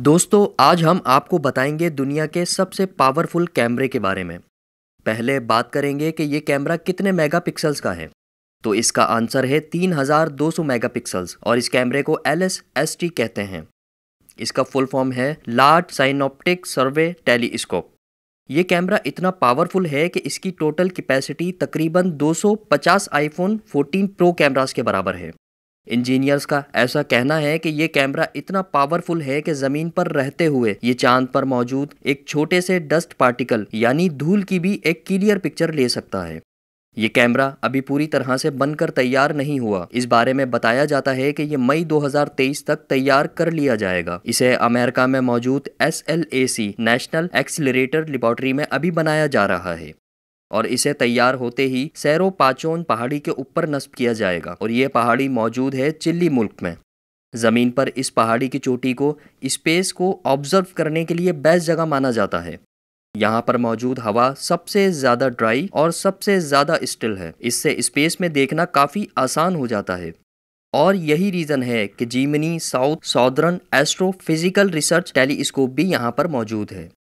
दोस्तों आज हम आपको बताएंगे दुनिया के सबसे पावरफुल कैमरे के बारे में पहले बात करेंगे कि ये कैमरा कितने मेगा का है तो इसका आंसर है 3200 पिक्सल्स और इस कैमरे को एल एस कहते हैं इसका फुल फॉर्म है लार्ज साइनोप्टिक सर्वे टेलीस्कोप ये कैमरा इतना पावरफुल है कि इसकी टोटल कैपेसिटी तकरीबन 250 आईफोन 14 प्रो कैमरास के बराबर है इंजीनियर्स का ऐसा कहना है कि ये कैमरा इतना पावरफुल है कि जमीन पर रहते हुए ये चांद पर मौजूद एक छोटे से डस्ट पार्टिकल यानी धूल की भी एक क्लियर पिक्चर ले सकता है ये कैमरा अभी पूरी तरह से बनकर तैयार नहीं हुआ इस बारे में बताया जाता है कि ये मई 2023 तक तैयार कर लिया जाएगा इसे अमेरिका में मौजूद एस नेशनल एक्सलरेटर लेबोरेटरी में अभी बनाया जा रहा है और इसे तैयार होते ही सैरो पाचोन पहाड़ी के ऊपर नस्ब किया जाएगा और ये पहाड़ी मौजूद है चिल्ली मुल्क में ज़मीन पर इस पहाड़ी की चोटी को स्पेस को ऑब्जर्व करने के लिए बेस्ट जगह माना जाता है यहाँ पर मौजूद हवा सबसे ज़्यादा ड्राई और सबसे ज़्यादा स्टिल है इससे स्पेस में देखना काफ़ी आसान हो जाता है और यही रीज़न है कि Gemini south southern astrophysical research telescope भी यहाँ पर मौजूद है